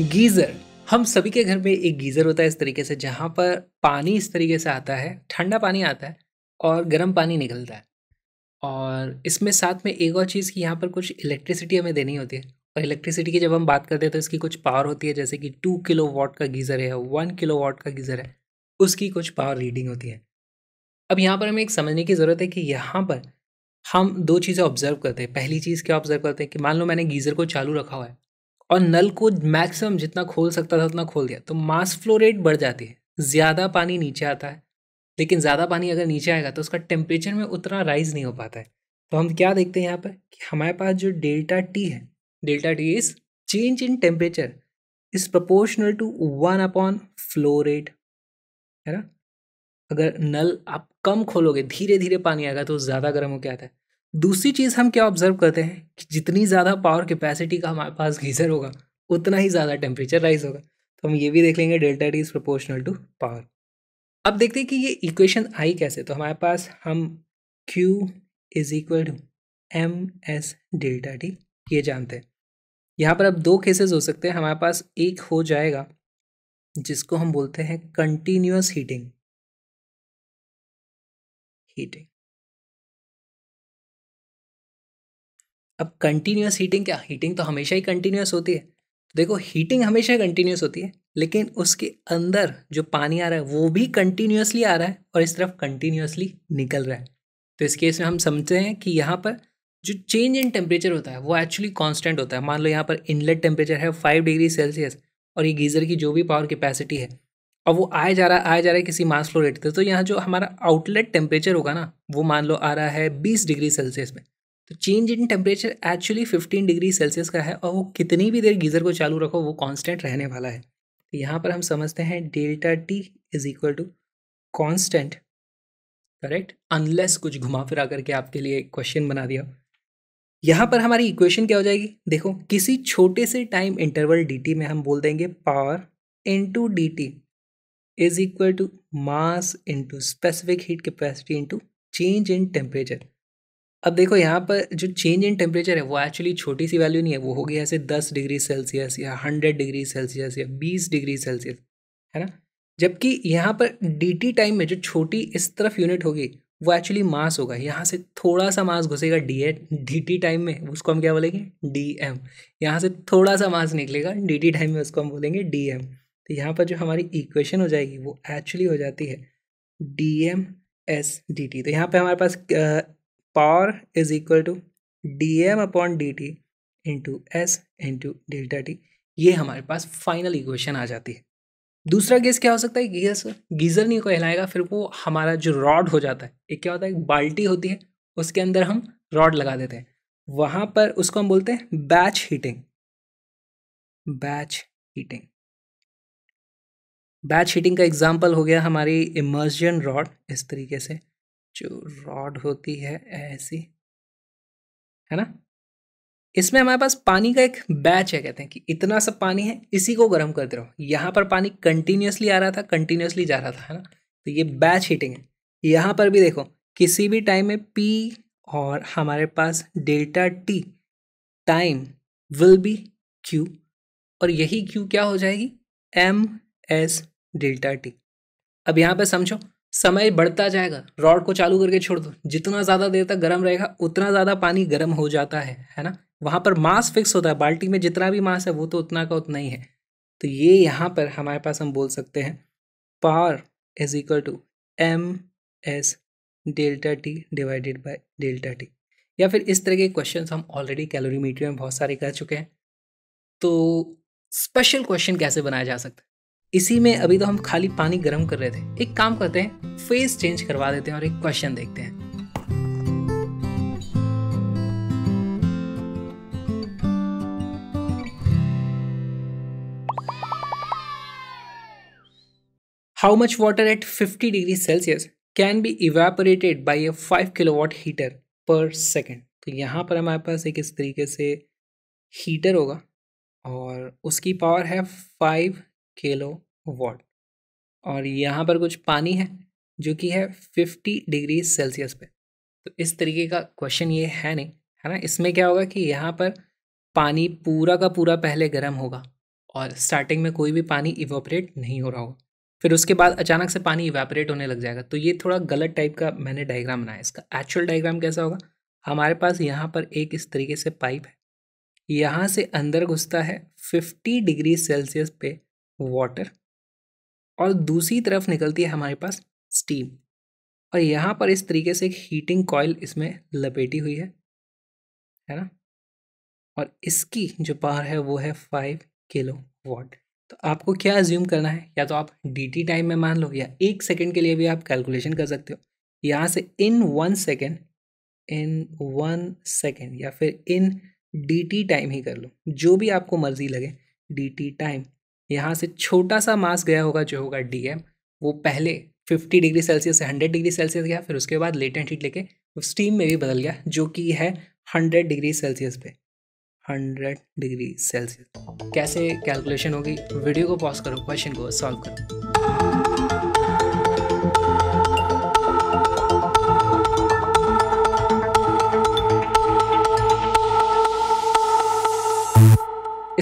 Geyser हम सभी के घर में एक गीज़र होता है इस तरीके से जहाँ पर पानी इस तरीके से आता है ठंडा पानी आता है और गर्म पानी निकलता है और इसमें साथ में एक और चीज़ कि यहाँ पर कुछ इलेक्ट्रिसिटी हमें देनी होती है और इलेक्ट्रिसिटी की जब हम बात करते हैं तो इसकी कुछ पावर होती है जैसे कि टू किलो वाट का गीज़र है वन किलो वाट का गीज़र है उसकी कुछ पावर रीडिंग होती है अब यहाँ पर हमें एक समझने की ज़रूरत है कि यहाँ पर हम दो चीज़ें ऑब्जर्व करते हैं पहली चीज़ क्या ऑब्जर्व करते हैं कि मान लो मैंने गीज़र को चालू रखा हुआ है और नल को मैक्सिमम जितना खोल सकता था उतना खोल दिया तो मास फ्लो रेट बढ़ जाती है ज़्यादा पानी नीचे आता है लेकिन ज़्यादा पानी अगर नीचे आएगा तो उसका टेम्परेचर में उतना राइज नहीं हो पाता है तो हम क्या देखते हैं यहाँ पर कि हमारे पास जो डेल्टा टी है delta T is change in temperature is proportional to one upon flow rate है ना अगर नल आप कम खोलोगे धीरे धीरे पानी आएगा तो ज़्यादा गर्म हो के आता है दूसरी चीज़ हम क्या ऑब्जर्व करते हैं कि जितनी ज़्यादा पावर कैपेसिटी का हमारे पास गीज़र होगा उतना ही ज़्यादा टेम्परेचर राइज होगा तो हम ये भी देख लेंगे delta D is proportional to power अब देखते हैं कि ये इक्वेशन आई कैसे तो हमारे पास हम Q is equal to M S delta D ये जानते हैं यहाँ पर अब दो केसेस हो सकते हैं हमारे पास एक हो जाएगा जिसको हम बोलते हैं कंटिन्यूस हीटिंग हीटिंग अब कंटिन्यूस हीटिंग क्या हीटिंग तो हमेशा ही कंटिन्यूस होती है देखो हीटिंग हमेशा कंटिन्यूस होती है लेकिन उसके अंदर जो पानी आ रहा है वो भी कंटिन्यूसली आ रहा है और इस तरफ कंटिन्यूसली निकल रहा है तो इस केस में हम समझते हैं कि यहाँ पर जो चेंज इन टेम्परेचर होता है वो एक्चुअली कॉन्स्टेंट होता है मान लो यहाँ पर इनलेट टेम्परेचर है फाइव डिग्री सेल्सियस और ये गीज़र की जो भी पावर कैपेसिटी है और वो आया जा रहा है आया जा रहा है किसी मास फ्लो रेट पर तो यहाँ जो हमारा आउटलेट टेम्परेचर होगा ना वो मान लो आ रहा है बीस डिग्री सेल्सियस में तो change in temperature actually 15 degree Celsius का है और वो कितनी भी देर गीज़र को चालू रखो वो कांस्टेंट रहने वाला है तो यहाँ पर हम समझते हैं delta T is equal to constant correct unless कुछ घुमा फिरा करके आपके लिए क्वेश्चन बना दिया यहाँ पर हमारी इक्वेशन क्या हो जाएगी देखो किसी छोटे से टाइम इंटरवल डी में हम बोल देंगे power in D T is equal to mass into specific heat capacity into change in temperature अब देखो यहाँ पर जो चेंज इन टेम्परेचर है वो एक्चुअली छोटी सी वैल्यू नहीं है वो हो गया ऐसे दस डिग्री सेल्सियस या हंड्रेड डिग्री सेल्सियस या बीस डिग्री सेल्सियस है ना जबकि यहाँ पर डी टाइम में जो छोटी इस तरफ यूनिट होगी वो एक्चुअली मास होगा यहाँ से थोड़ा सा मास घुसेगा D A D T time में उसको हम क्या बोलेंगे डी एम यहाँ से थोड़ा सा मास निकलेगा डी टी टाइम में उसको हम बोलेंगे डी एम तो यहाँ पर जो हमारी इक्वेशन हो जाएगी वो एक्चुअली हो जाती है D M S D T तो यहाँ पे हमारे पास power is equal to dm upon D T into S into delta T ये हमारे पास फाइनल इक्वेशन आ जाती है दूसरा गेस क्या हो सकता है गैस गीज़र नहीं कहलाएगा फिर वो हमारा जो रॉड हो जाता है एक क्या होता है एक बाल्टी होती है उसके अंदर हम रॉड लगा देते हैं वहाँ पर उसको हम बोलते हैं batch heating batch heating batch heating का एग्जाम्पल हो गया हमारी इमर्जन रॉड इस तरीके से जो रॉड होती है ऐसी है ना इसमें हमारे पास पानी का एक बैच है कहते हैं कि इतना सा पानी है इसी को गर्म करते रहो यहाँ पर पानी कंटिन्यूसली आ रहा था कंटिन्यूसली जा रहा था है ना तो ये बैच हीटिंग है यहाँ पर भी देखो किसी भी टाइम में पी और हमारे पास delta T time will be Q और यही क्यू क्या हो जाएगी एम एस डेल्टा टी अब यहाँ पर समझो समय बढ़ता जाएगा रॉड को चालू करके छोड़ दो जितना ज़्यादा देर तक गर्म रहेगा उतना ज़्यादा पानी गर्म हो जाता है है ना वहाँ पर मास फिक्स होता है बाल्टी में जितना भी मास है वो तो उतना का उतना ही है तो ये यहाँ पर हमारे पास हम बोल सकते हैं power is equal to M S delta T divided by delta T या फिर इस तरह के क्वेश्चन हम ऑलरेडी कैलोरीमीटर में बहुत सारे कर चुके हैं तो स्पेशल क्वेश्चन कैसे बनाया जा सकता है इसी में अभी तो हम खाली पानी गर्म कर रहे थे एक काम करते हैं फेस चेंज करवा देते हैं और एक क्वेश्चन देखते हैं much much at fifty 50 Celsius can be evaporated by a five 5 watt heater per second तो यहाँ पर हमारे पास एक इस तरीके से हीटर होगा और उसकी पावर है 5 किलो वॉट और यहाँ पर कुछ पानी है जो कि है 50 डिग्री सेल्सियस पे तो इस तरीके का क्वेश्चन ये है नहीं है ना इसमें क्या होगा कि यहाँ पर पानी पूरा का पूरा पहले गर्म होगा और स्टार्टिंग में कोई भी पानी इवोपरेट नहीं हो रहा होगा फिर उसके बाद अचानक से पानी इवेपरेट होने लग जाएगा तो ये थोड़ा गलत टाइप का मैंने डायग्राम बनाया इसका एक्चुअल डायग्राम कैसा होगा हमारे पास यहाँ पर एक इस तरीके से पाइप है यहाँ से अंदर घुसता है 50 डिग्री सेल्सियस पे वाटर और दूसरी तरफ निकलती है हमारे पास स्टीम और यहाँ पर इस तरीके से एक हीटिंग कॉयल इसमें लपेटी हुई है है ना और इसकी जो पावर है वो है फाइव किलो वॉट तो आपको क्या ज्यूम करना है या तो आप डी टी टाइम में मान लो या एक सेकेंड के लिए भी आप कैलकुलेशन कर सकते हो यहाँ से in one second in one second या फिर इन डी टी टाइम ही कर लो जो भी आपको मर्जी लगे डी टी टाइम यहाँ से छोटा सा मास गया होगा जो होगा डी एम वो पहले 50 डिग्री सेल्सियस से 100 डिग्री सेल्सियस गया फिर उसके बाद लेटेंट हीट लेके स्टीम में भी बदल गया जो कि है 100 डिग्री सेल्सियस पे 100 डिग्री सेल्सियस कैसे कैलकुलेशन होगी वीडियो को पॉज करो क्वेश्चन को सॉल्व करो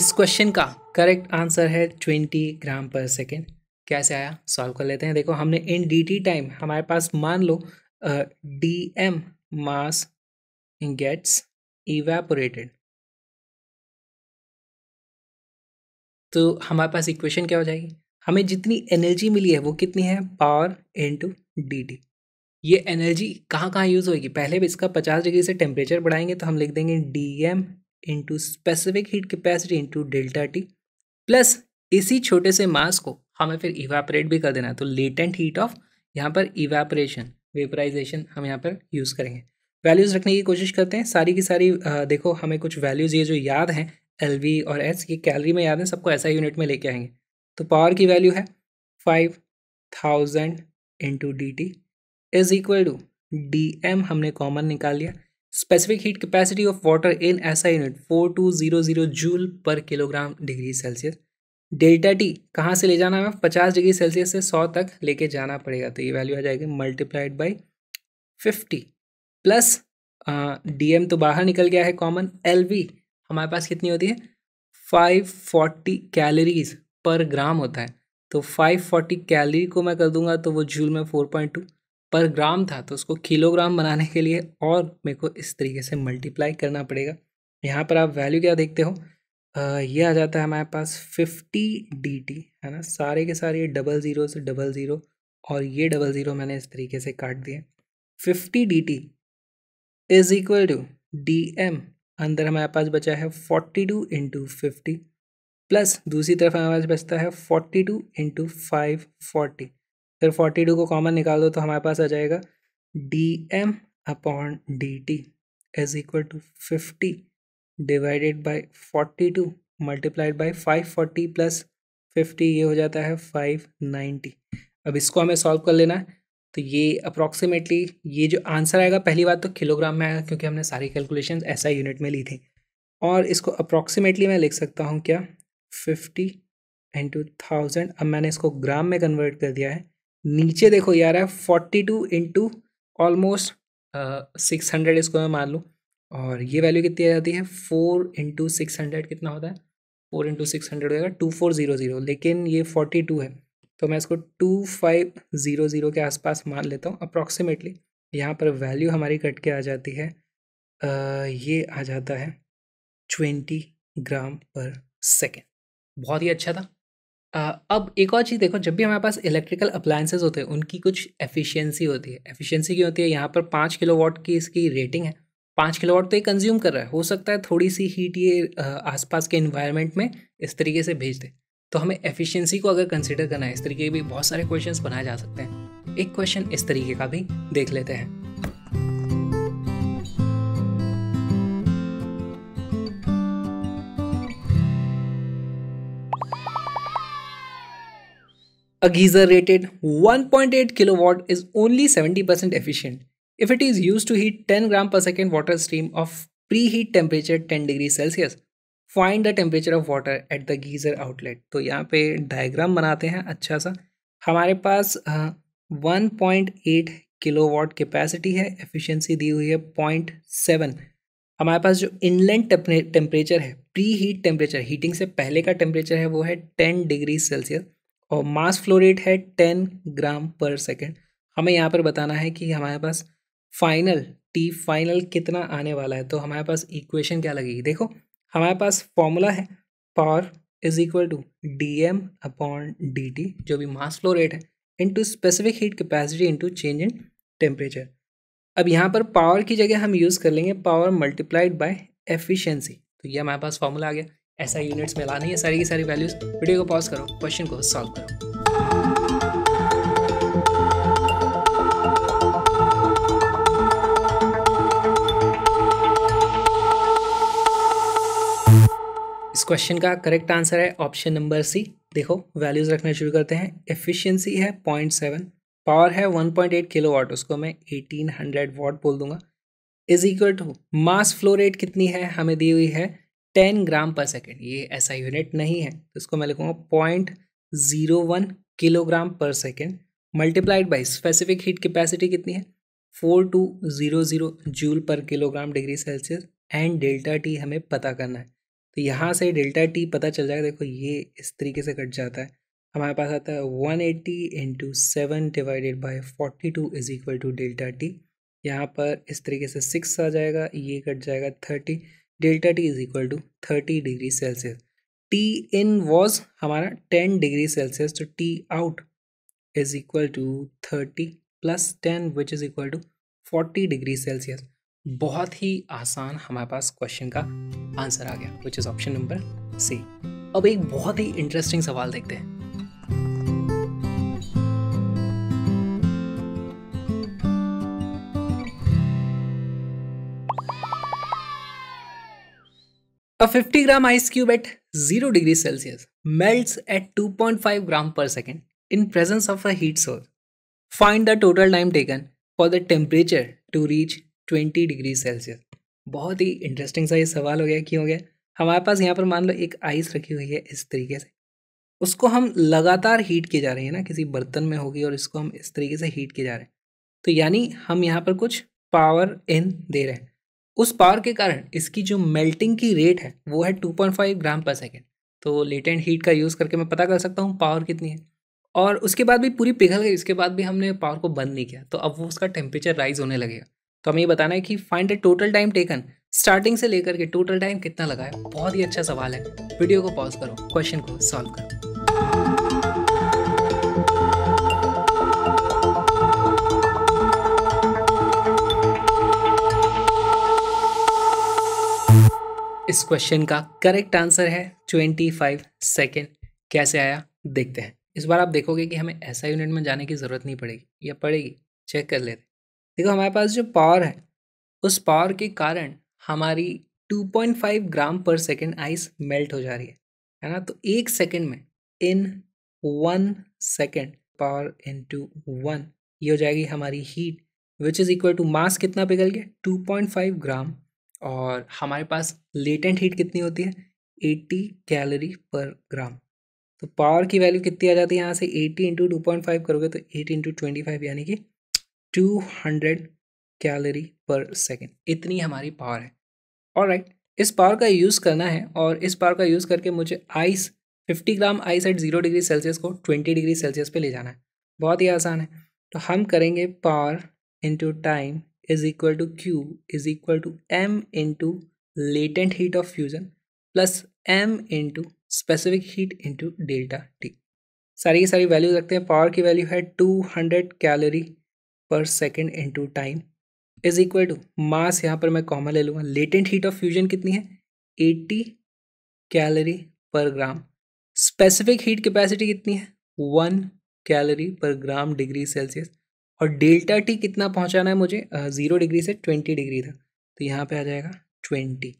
इस क्वेश्चन का करेक्ट आंसर है ट्वेंटी ग्राम पर सेकेंड कैसे आया सॉल्व कर लेते हैं देखो हमने इन डी टी टाइम हमारे पास मान लो D M mass gets evaporated तो हमारे पास इक्वेशन क्या हो जाएगी हमें जितनी एनर्जी मिली है वो कितनी है पावर इंटू डी टी ये एनर्जी कहाँ कहाँ यूज़ होगी पहले भी इसका पचास डिग्री से टेम्परेचर बढ़ाएंगे तो हम लिख देंगे D M into specific heat capacity into delta T plus इसी छोटे से मास को हमें फिर इवेपरेट भी कर देना है तो लेटेंट हीट ऑफ यहाँ पर इवेपरेशन वेपराइजेशन हम यहाँ पर यूज़ करेंगे वैल्यूज़ रखने की कोशिश करते हैं सारी की सारी आ, देखो हमें कुछ वैल्यूज़ ये जो याद हैं एल और एस ये कैलरी में याद हैं सबको ऐसा यूनिट में लेके आएंगे तो पावर की वैल्यू है five thousand into D T is equal to D M हमने कॉमन निकाल लिया specific heat capacity of water in ऐसा unit four two zero zero joule per kilogram degree Celsius delta T कहाँ से ले जाना है पचास डिग्री सेल्सियस से सौ तक लेके जाना पड़ेगा तो ये वैल्यू आ जाएगी multiplied by fifty plus DM तो बाहर निकल गया है कॉमन एल हमारे पास कितनी होती है फाइव फोर्टी कैलोरीज पर ग्राम होता है तो फाइव फोर्टी कैलरी को मैं कर दूंगा तो वो जूल में फोर पॉइंट टू पर ग्राम था तो उसको किलोग्राम बनाने के लिए और मेरे को इस तरीके से मल्टीप्लाई करना पड़ेगा यहाँ पर आप वैल्यू क्या देखते हो ये आ जाता है हमारे पास फिफ्टी डी टी है ना सारे के सारे डबल ज़ीरो से डबल ज़ीरो और ये डबल ज़ीरो मैंने इस तरीके से काट दिए fifty D T is equal to D M अंदर हमारे पास बचा है forty two into fifty plus दूसरी तरफ हमारे पास बचता है forty two into five forty फिर फोर्टी टू को कॉमन निकाल दो तो हमारे पास आ जाएगा D M upon D T is equal to fifty divided by forty two multiplied by five forty plus fifty ये हो जाता है फाइव नाइन्टी अब इसको हमें सॉल्व कर लेना है तो ये अप्रॉक्सीमेटली ये जो आंसर आएगा पहली बात तो किलोग्राम में आएगा क्योंकि हमने सारी कैलकुलेशन ऐसा यूनिट में ली थी और इसको अप्रॉक्सीमेटली मैं लिख सकता हूँ क्या फिफ्टी इंटू थाउजेंड अब मैंने इसको ग्राम में कन्वर्ट कर दिया है नीचे देखो ये आ रहा है forty two into almost six hundred इसको मैं मान लूँ और ये वैल्यू कितनी आ जाती है फोर इंटू सिक्स हंड्रेड कितना होता है फोर इंटू सिक्स हंड्रेड होगा टू फोर ज़ीरो ज़ीरो लेकिन ये फोर्टी टू है तो मैं इसको टू फाइव ज़ीरो ज़ीरो के आसपास मान लेता हूँ अप्रॉक्सीमेटली यहाँ पर वैल्यू हमारी कट के आ जाती है आ, uh, ये आ जाता है ट्वेंटी ग्राम पर सेकेंड बहुत ही अच्छा था अब एक और चीज़ देखो जब भी हमारे पास इलेक्ट्रिकल अप्लायंसेज होते हैं उनकी कुछ एफिशिएंसी होती है एफिशिएंसी की होती है यहाँ पर पाँच किलो की इसकी रेटिंग है पाँच किलो तो ये कंज्यूम कर रहा है हो सकता है थोड़ी सी हीट ये आसपास के इन्वायरमेंट में इस तरीके से भेज दे तो हमें एफिशिएंसी को अगर कंसिडर करना है इस तरीके के भी बहुत सारे क्वेश्चन बनाए जा सकते हैं एक क्वेश्चन इस तरीके का भी देख लेते हैं A geyser rated 1.8 kilowatt is only 70% efficient if it is used to heat 10 gram per second water stream of preheat temperature 10 degrees Celsius. Find the temperature of water at the geyser outlet तो यहाँ पे diagram बनाते हैं अच्छा सा हमारे पास one point eight kilo watt capacity है एफिशियंसी दी हुई है पॉइंट सेवन हमारे पास जो इनलैंड टेम्परेचर है प्री हीट टेम्परेचर हीटिंग से पहले का टेम्परेचर है वो है टेन डिग्री सेल्सियस और मास फ्लो रेट है टेन ग्राम पर सेकेंड हमें यहाँ पर बताना है कि हमारे पास फाइनल टी फाइनल कितना आने वाला है तो हमारे पास इक्वेशन क्या लगेगी देखो हमारे पास फॉर्मूला है power is equal to D M upon D T जो भी मास फ्लो रेट है into specific heat capacity into change in temperature अब यहाँ पर पावर की जगह हम यूज़ कर लेंगे पावर मल्टीप्लाइड बाय एफिशिएंसी तो ये हमारे पास फॉर्मूला आ गया ऐसा यूनिट्स में लानी है सारी की सारी वैल्यूज़ वीडियो को पॉज करो क्वेश्चन को सॉल्व करो इस क्वेश्चन का करेक्ट आंसर है ऑप्शन नंबर सी देखो वैल्यूज रखना शुरू करते हैं एफिशिएंसी है 0.7 पावर है 1.8 पॉइंट एट किलो वाट उसको मैं 1800 हंड्रेड वॉट बोल दूंगा is equal to mass flow rate कितनी है हमें दी हुई है टेन ग्राम पर सेकेंड ये ऐसा यूनिट नहीं है तो इसको मैं लिखूँगा point zero one kilogram per second multiplied by specific heat capacity कितनी है four two zero zero joule per kilogram degree Celsius and delta T हमें पता करना है तो यहाँ से डेल्टा टी पता चल जाएगा देखो ये इस तरीके से कट जाता है हमारे पास आता है one eighty into seven divided by forty two is equal to delta T यहाँ पर इस तरीके से सिक्स आ जाएगा ये कट जाएगा thirty delta T is equal to thirty degree Celsius T in was हमारा टेन डिग्री सेल्सियस तो T out is equal to thirty plus ten which is equal to forty degree Celsius बहुत ही आसान हमारे पास question का answer आ गया which is option number C अब एक बहुत ही इंटरेस्टिंग सवाल देखते हैं a 50 gram ice cube at zero degree Celsius melts at 2.5 gram per second in presence of a heat source find the total time taken for the temperature to reach 20 degree Celsius बहुत ही interesting सा ये सवाल हो गया क्यों हो गया हमारे पास यहाँ पर मान लो एक आइस रखी हुई है इस तरीके से उसको हम लगातार हीट किए जा रहे हैं ना किसी बर्तन में होगी और इसको हम इस तरीके से हीट किए जा रहे हैं तो यानी हम यहाँ पर कुछ पावर इन दे रहे हैं उस पावर के कारण इसकी जो मेल्टिंग की रेट है वो है 2.5 ग्राम पर सेकेंड तो लेटेंट हीट का यूज़ करके मैं पता कर सकता हूँ पावर कितनी है और उसके बाद भी पूरी पिघल गई इसके बाद भी हमने पावर को बंद नहीं किया तो अब वो उसका टेम्परेचर राइज होने लगेगा तो हमें ये बताना है कि find the total time taken starting से लेकर के टोटल टाइम कितना लगाया बहुत ही अच्छा सवाल है वीडियो को पॉज करो क्वेश्चन को सॉल्व करो इस क्वेश्चन का करेक्ट आंसर है ट्वेंटी फाइव सेकेंड कैसे आया देखते हैं इस बार आप देखोगे कि हमें ऐसा यूनिट में जाने की ज़रूरत नहीं पड़ेगी या पड़ेगी चेक कर लेते देखो हमारे पास जो पावर है उस पावर के कारण हमारी 2.5 gram per second ice melt हो जा रही है है ना तो एक सेकेंड में in one second power into one ये हो जाएगी हमारी heat which is equal to mass कितना पिघल गया 2.5 ग्राम और हमारे पास लेटेंट हीट कितनी होती है 80 कैलोरी पर ग्राम तो पावर की वैल्यू कितनी आ जाती है यहाँ से 80 इंटू टू पॉइंट फाइव करोगे तो 8 इंटू ट्वेंटी फाइव यानी कि 200 कैलोरी पर सेकेंड इतनी हमारी पावर है और राइट right, इस पावर का यूज़ करना है और इस पावर का यूज़ करके मुझे ice 50 gram ice at zero degree Celsius को 20 डिग्री सेल्सियस पे ले जाना है बहुत ही आसान है तो हम करेंगे power into time is equal to Q is equal to M into latent heat of fusion plus M into specific heat into delta T सारी की सारी वैल्यू रखते हैं पावर की वैल्यू है two hundred calorie per second into time is equal to mass यहाँ पर मैं कॉमन ले लूँगा लेटेंट हीट ऑफ फ्यूजन कितनी है eighty calorie per gram specific heat capacity कितनी है one calorie per gram degree Celsius और डेल्टा टी कितना पहुंचाना है मुझे ज़ीरो डिग्री से ट्वेंटी डिग्री तक तो यहाँ पे आ जाएगा ट्वेंटी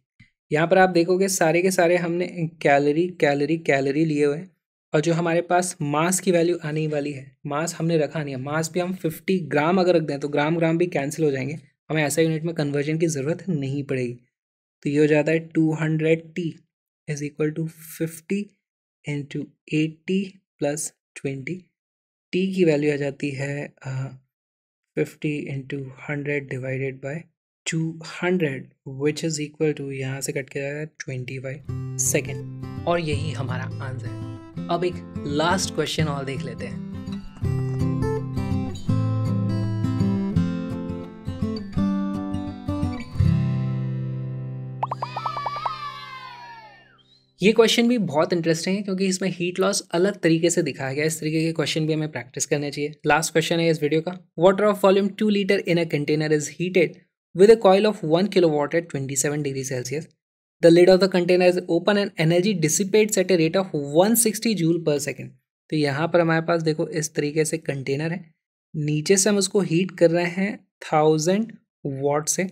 यहाँ पर आप देखोगे सारे के सारे हमने कैलोरी कैलोरी कैलोरी लिए हुए हैं और जो हमारे पास मास की वैल्यू आने वाली है मास हमने रखा नहीं है मास भी हम फिफ्टी ग्राम अगर रख दें तो ग्राम ग्राम भी कैंसिल हो जाएंगे हमें ऐसा यूनिट में कन्वर्जन की ज़रूरत नहीं पड़ेगी तो ये हो जाता है two hundred T is equal to fifty into eighty plus twenty T की वैल्यू आ जाती है fifty into hundred divided by hundred which is equal to यहाँ से कट किया जाएगा ट्वेंटी बाय सेकंड और यही हमारा आंसर अब एक लास्ट क्वेश्चन और देख लेते हैं ये क्वेश्चन भी बहुत इंटरेस्टिंग है क्योंकि इसमें हीट लॉस अलग तरीके से दिखाया गया इस तरीके के क्वेश्चन भी हमें प्रैक्टिस करने चाहिए लास्ट क्वेश्चन है इस वीडियो का water of volume two litre in a container is heated with a with of one kilo water twenty seven degree Celsius the The of the container is open and energy dissipates at a rate of one sixty joule per second तो यहाँ पर हमारे पास देखो इस तरीके से container है नीचे से हम उसको हीट कर रहे हैं थाउजेंड वॉट से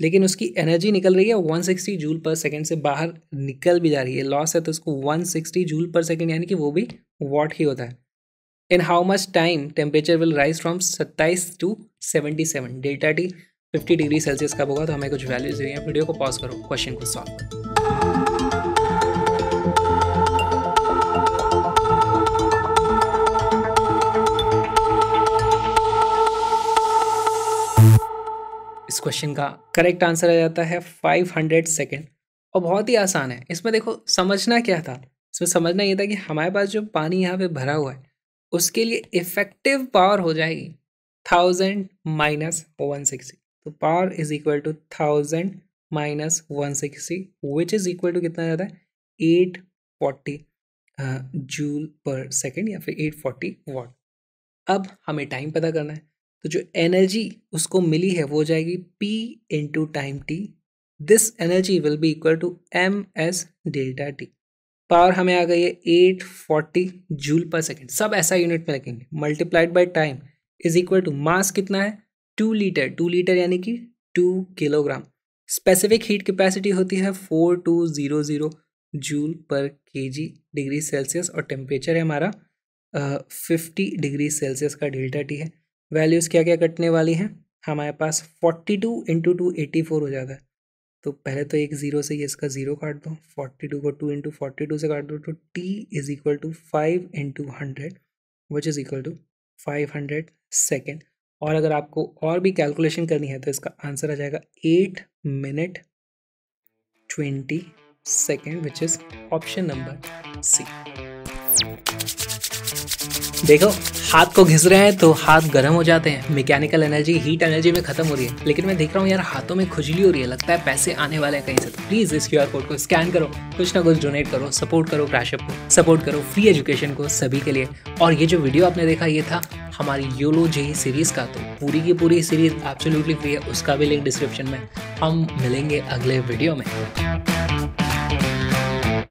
लेकिन उसकी एनर्जी निकल रही है 160 जूल पर सेकेंड से बाहर निकल भी जा रही है लॉस है तो उसको 160 जूल पर सेकेंड यानी कि वो भी वॉट ही होता है in how much time temperature will rise from 27 to 77 delta T 50 degree Celsius का होगा तो हमें कुछ वैल्यूज हुई वीडियो को पॉज करो क्वेश्चन को सॉल्व करो इस क्वेश्चन का करेक्ट आंसर आ जाता है फाइव हंड्रेड सेकेंड और बहुत ही आसान है इसमें देखो समझना क्या था इसमें समझना ये था कि हमारे पास जो पानी यहाँ पे भरा हुआ है उसके लिए इफेक्टिव पावर हो जाएगी थाउजेंड माइनस वन सिक्सटी तो power is equal to thousand minus one sixty which is equal to कितना ज़्यादा है eight forty joule per second या फिर एट फोर्टी वॉट अब हमें टाइम पता करना है तो जो एनर्जी उसको मिली है वो हो जाएगी P into time T this energy will be equal to M S delta T power हमें आ गई है eight forty joule per second सब ऐसा यूनिट में रखेंगे multiplied by time is equal to mass कितना है टू लीटर टू लीटर यानी कि two kilogram specific heat capacity होती है four two zero zero joule per K G degree Celsius और टेम्परेचर है हमारा फिफ्टी डिग्री सेल्सियस का डेल्टा टी है वैल्यूज़ क्या क्या कटने वाली हैं हमारे पास forty two into two eighty four हो जाता है तो पहले तो एक ज़ीरो से ये इसका ज़ीरो काट दो फोर्टी टू को टू इंटू फोर्टी टू से काट दो तो T is equal to five into hundred which is equal to five hundred second और अगर आपको और भी कैलकुलेशन करनी है तो इसका आंसर आ जाएगा eight minute twenty second which is option number C देखो हाथ को घिस रहे हैं तो हाथ गर्म हो जाते हैं मैकेनिकल एनर्जी हीट एनर्जी में खत्म हो रही है लेकिन मैं देख रहा हूँ यार हाथों में खुजली हो रही है लगता है पैसे आने वाले हैं कहीं से तो प्लीज इस क्यू कोड को स्कैन करो कुछ ना कुछ डोनेट करो सपोर्ट करो क्रैशअप को सपोर्ट करो फ्री एजुकेशन को सभी के लिए और ये जो वीडियो आपने देखा ये था हमारी योलो जेई सीरीज का तो पूरी की पूरी सीरीज एब्सोल्युटली फ्री है उसका भी लिंक डिस्क्रिप्शन में हम मिलेंगे अगले वीडियो में